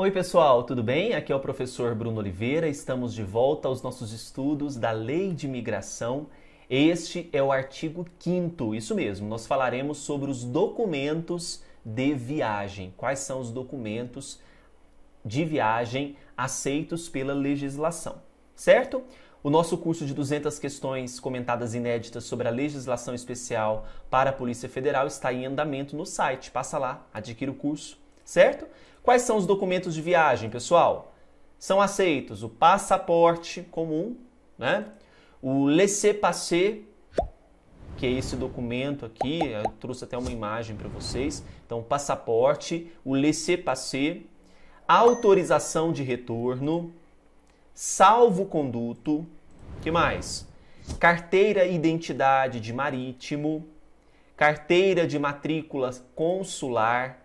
Oi, pessoal, tudo bem? Aqui é o professor Bruno Oliveira. Estamos de volta aos nossos estudos da Lei de Migração. Este é o artigo 5, isso mesmo. Nós falaremos sobre os documentos de viagem. Quais são os documentos de viagem aceitos pela legislação, certo? O nosso curso de 200 questões comentadas inéditas sobre a legislação especial para a Polícia Federal está em andamento no site. Passa lá, adquira o curso, certo? Quais são os documentos de viagem, pessoal? São aceitos o passaporte comum, né? O laissez-passer, que é esse documento aqui, eu trouxe até uma imagem para vocês. Então, passaporte, o laissez-passer, autorização de retorno, salvo-conduto, que mais? Carteira identidade de marítimo, carteira de matrícula consular,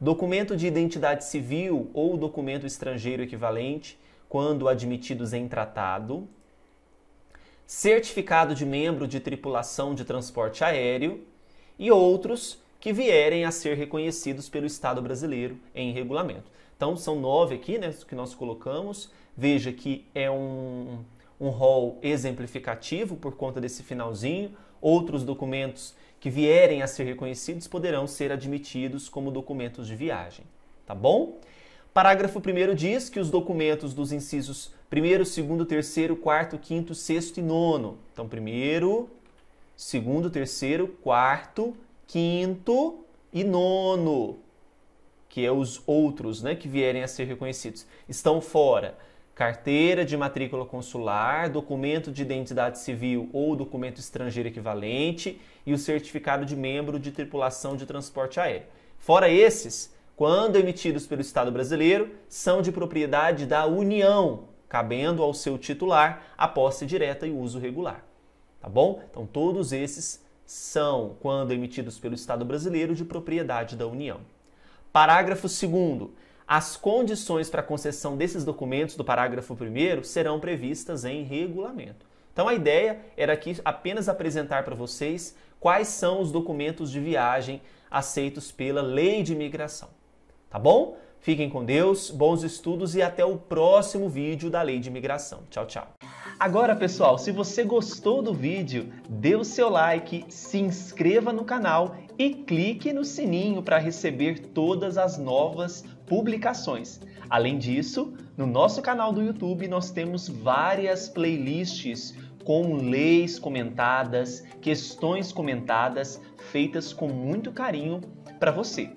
documento de identidade civil ou documento estrangeiro equivalente, quando admitidos em tratado, certificado de membro de tripulação de transporte aéreo e outros que vierem a ser reconhecidos pelo Estado brasileiro em regulamento. Então, são nove aqui né, que nós colocamos. Veja que é um, um rol exemplificativo por conta desse finalzinho. Outros documentos que vierem a ser reconhecidos poderão ser admitidos como documentos de viagem. Tá bom? Parágrafo 1 diz que os documentos dos incisos 1, 2, 3, 4, 5, 6 e 9. Então, 1, 2, 3, 4, 5 e 9, que é os outros né, que vierem a ser reconhecidos, estão fora carteira de matrícula consular, documento de identidade civil ou documento estrangeiro equivalente e o certificado de membro de tripulação de transporte aéreo. Fora esses, quando emitidos pelo Estado brasileiro, são de propriedade da União, cabendo ao seu titular a posse direta e o uso regular. Tá bom? Então, todos esses são, quando emitidos pelo Estado brasileiro, de propriedade da União. Parágrafo 2. As condições para concessão desses documentos do parágrafo 1 serão previstas em regulamento. Então a ideia era aqui apenas apresentar para vocês quais são os documentos de viagem aceitos pela lei de imigração. Tá bom? Fiquem com Deus, bons estudos e até o próximo vídeo da Lei de Imigração. Tchau, tchau. Agora, pessoal, se você gostou do vídeo, dê o seu like, se inscreva no canal e clique no sininho para receber todas as novas publicações. Além disso, no nosso canal do YouTube nós temos várias playlists com leis comentadas, questões comentadas, feitas com muito carinho para você.